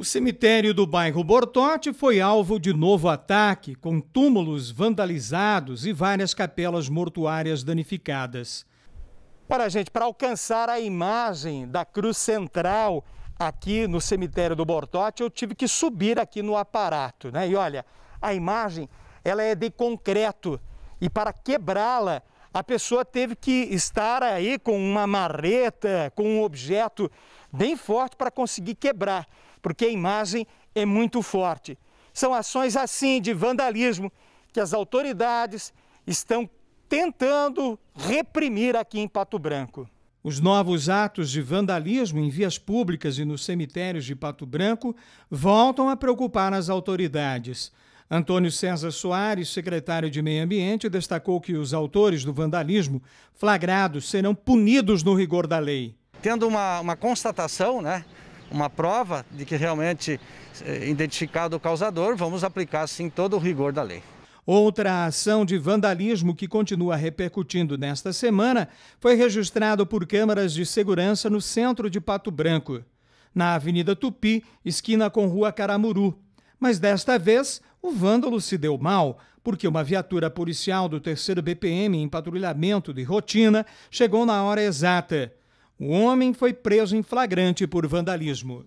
O cemitério do bairro Bortote foi alvo de novo ataque, com túmulos vandalizados e várias capelas mortuárias danificadas. Para gente, para alcançar a imagem da cruz central aqui no cemitério do Bortote, eu tive que subir aqui no aparato, né? E olha, a imagem, ela é de concreto e para quebrá-la a pessoa teve que estar aí com uma marreta, com um objeto bem forte para conseguir quebrar, porque a imagem é muito forte. São ações assim de vandalismo que as autoridades estão tentando reprimir aqui em Pato Branco. Os novos atos de vandalismo em vias públicas e nos cemitérios de Pato Branco voltam a preocupar as autoridades. Antônio César Soares, secretário de Meio Ambiente, destacou que os autores do vandalismo flagrados serão punidos no rigor da lei. Tendo uma, uma constatação, né, uma prova de que realmente é, identificado o causador, vamos aplicar sim todo o rigor da lei. Outra ação de vandalismo que continua repercutindo nesta semana foi registrado por câmaras de segurança no centro de Pato Branco, na Avenida Tupi, esquina com Rua Caramuru. Mas desta vez, o vândalo se deu mal porque uma viatura policial do 3 BPM em patrulhamento de rotina chegou na hora exata. O homem foi preso em flagrante por vandalismo.